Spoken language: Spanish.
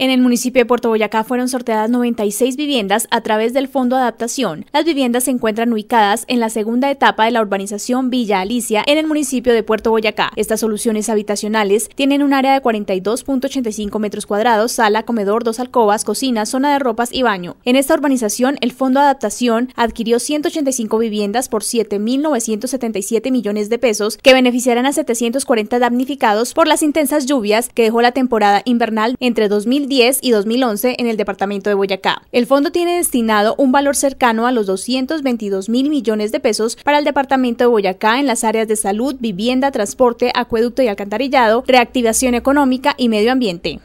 En el municipio de Puerto Boyacá fueron sorteadas 96 viviendas a través del Fondo Adaptación. Las viviendas se encuentran ubicadas en la segunda etapa de la urbanización Villa Alicia en el municipio de Puerto Boyacá. Estas soluciones habitacionales tienen un área de 42.85 metros cuadrados, sala, comedor, dos alcobas, cocina, zona de ropas y baño. En esta urbanización, el Fondo Adaptación adquirió 185 viviendas por 7.977 millones de pesos que beneficiarán a 740 damnificados por las intensas lluvias que dejó la temporada invernal entre 2000 2010 y 2011 en el departamento de Boyacá. El fondo tiene destinado un valor cercano a los 222 mil millones de pesos para el departamento de Boyacá en las áreas de salud, vivienda, transporte, acueducto y alcantarillado, reactivación económica y medio ambiente.